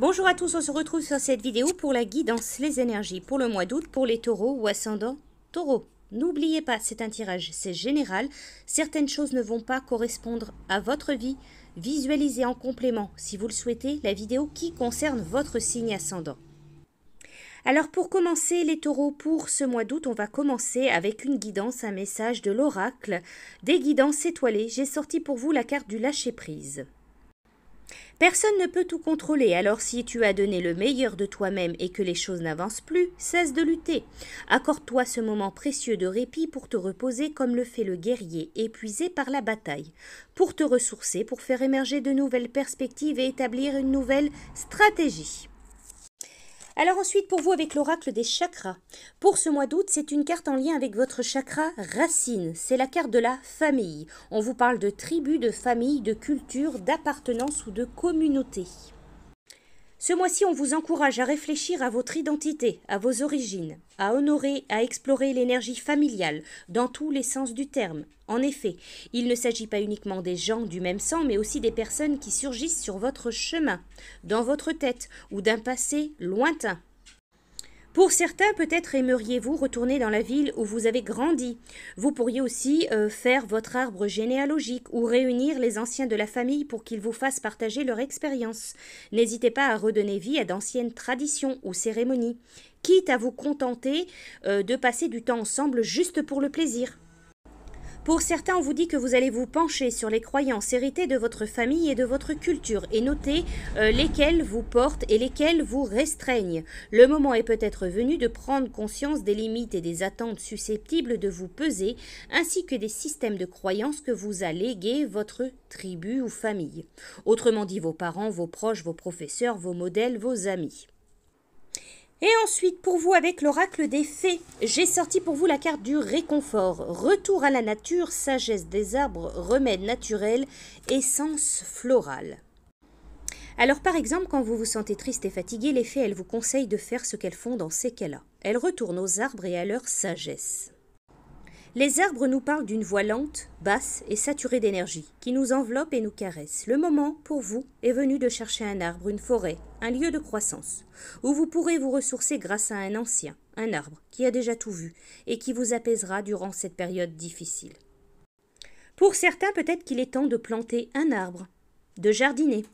Bonjour à tous, on se retrouve sur cette vidéo pour la guidance Les énergies pour le mois d'août pour les taureaux ou ascendants taureaux. N'oubliez pas, c'est un tirage, c'est général. Certaines choses ne vont pas correspondre à votre vie. Visualisez en complément, si vous le souhaitez, la vidéo qui concerne votre signe ascendant. Alors pour commencer les taureaux pour ce mois d'août, on va commencer avec une guidance, un message de l'oracle, des guidances étoilées. J'ai sorti pour vous la carte du lâcher-prise. Personne ne peut tout contrôler, alors si tu as donné le meilleur de toi-même et que les choses n'avancent plus, cesse de lutter. Accorde-toi ce moment précieux de répit pour te reposer comme le fait le guerrier épuisé par la bataille, pour te ressourcer, pour faire émerger de nouvelles perspectives et établir une nouvelle stratégie. Alors ensuite, pour vous, avec l'oracle des chakras. Pour ce mois d'août, c'est une carte en lien avec votre chakra racine. C'est la carte de la famille. On vous parle de tribu, de famille, de culture, d'appartenance ou de communauté. Ce mois-ci, on vous encourage à réfléchir à votre identité, à vos origines, à honorer, à explorer l'énergie familiale, dans tous les sens du terme. En effet, il ne s'agit pas uniquement des gens du même sang, mais aussi des personnes qui surgissent sur votre chemin, dans votre tête, ou d'un passé lointain. Pour certains, peut-être aimeriez-vous retourner dans la ville où vous avez grandi. Vous pourriez aussi euh, faire votre arbre généalogique ou réunir les anciens de la famille pour qu'ils vous fassent partager leur expérience. N'hésitez pas à redonner vie à d'anciennes traditions ou cérémonies, quitte à vous contenter euh, de passer du temps ensemble juste pour le plaisir. Pour certains, on vous dit que vous allez vous pencher sur les croyances héritées de votre famille et de votre culture et noter euh, lesquelles vous portent et lesquelles vous restreignent. Le moment est peut-être venu de prendre conscience des limites et des attentes susceptibles de vous peser, ainsi que des systèmes de croyances que vous a légués votre tribu ou famille. Autrement dit, vos parents, vos proches, vos professeurs, vos modèles, vos amis. Et ensuite, pour vous, avec l'oracle des fées, j'ai sorti pour vous la carte du réconfort. Retour à la nature, sagesse des arbres, remède naturel, essence florale. Alors par exemple, quand vous vous sentez triste et fatigué, les fées, elles vous conseillent de faire ce qu'elles font dans ces cas-là. Elles retournent aux arbres et à leur sagesse. Les arbres nous parlent d'une voix lente, basse et saturée d'énergie, qui nous enveloppe et nous caresse. Le moment, pour vous, est venu de chercher un arbre, une forêt, un lieu de croissance, où vous pourrez vous ressourcer grâce à un ancien, un arbre, qui a déjà tout vu, et qui vous apaisera durant cette période difficile. Pour certains, peut-être qu'il est temps de planter un arbre, de jardiner.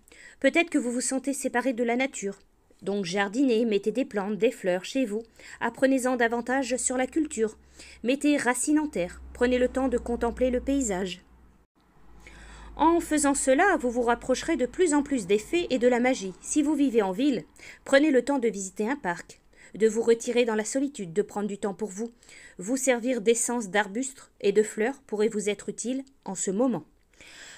Peut-être que vous vous sentez séparé de la nature, donc jardinez, mettez des plantes, des fleurs chez vous, apprenez-en davantage sur la culture, mettez racines en terre, prenez le temps de contempler le paysage. En faisant cela, vous vous rapprocherez de plus en plus des fées et de la magie. Si vous vivez en ville, prenez le temps de visiter un parc, de vous retirer dans la solitude, de prendre du temps pour vous, vous servir d'essence d'arbustes et de fleurs pourrait vous être utile en ce moment.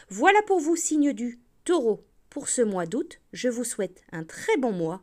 Voilà pour vous, signe du taureau. Pour ce mois d'août, je vous souhaite un très bon mois